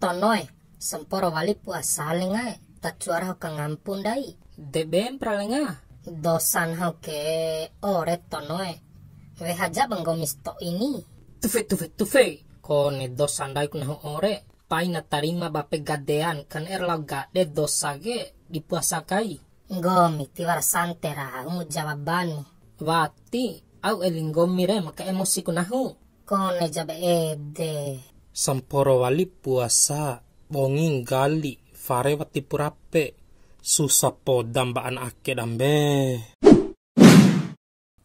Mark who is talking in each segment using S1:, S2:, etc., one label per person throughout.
S1: tonoy semporo wali puasa lenga cuara e, ho kangampun dai debem pralenga dosan ho ke ore tonoy we haja banggomis to ini tufe tufe tufe kone dosan dai kun ho ore paina tarima bape gadean kan erlau gade dosa ge dipuasa kai gomi tiwar santera umu jawaban. wati au elinggomire re maka emosi kunahu kone jabe ede
S2: wali puasa bonging gali farewati purape susah po dambaan ake dambe.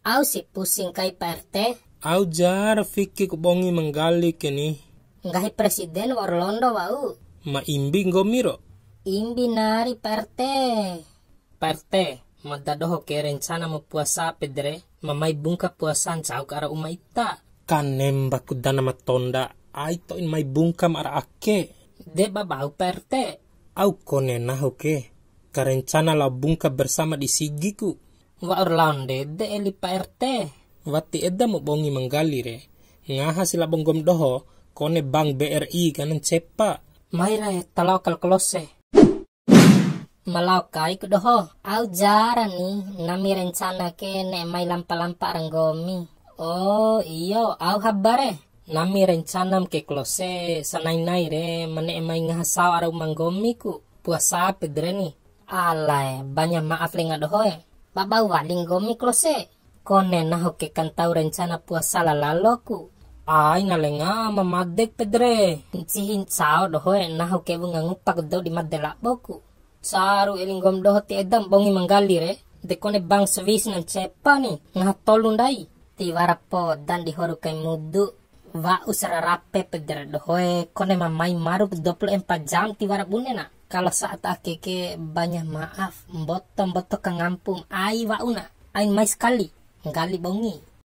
S1: Au si pusing kai perte.
S2: Au jar fikik bongi menggali kini.
S1: Ngahi presiden londo wau.
S2: Ma imbi ngomiro.
S1: Imbi nari perte. Perte, madadoho ke rencana mau puasa pedre. Mamai bungka puasan cau kara uma ita.
S2: Kanem baku dana matonda aito in mai bungkam ara ake. De babau perte. Au kone nahu ke. Karencana la bungka bersama di sigiku. Wa orlande de eli perte. Wati edda mo bongi menggali re. Ngaha sila bonggom doho kone bank BRI kanan cepa. Maira talau kal
S1: Malau kai ku doho. Au jarang nih nami rencana ke ne mai lampa-lampa renggomi. Oh iyo au habare. Nami rencanam ke klose sanai-nai re mane emai ngasau arau manggomi ku puasa pedre ni. Alay, banyak maaf le ngadohoe. Babau waling gomi klose. Kone naho ke kantau rencana puasa ku. Ay nalenga mamadek pedre. Cihin sao dohoe naho ke bunga ngupak do di madela boku. Saru elinggom doho ti edam bongi manggali re. Dekone bang sewis nan cepa ni. Ngaha tolundai. Tiwarapo dan dihoru kai mudu vausra rappe pederdo hoe kone mamai maruk 24 jam tiwara bunena kalau saat akeke banyak maaf botom botok kangampung ai una ai mai sekali ngali bongi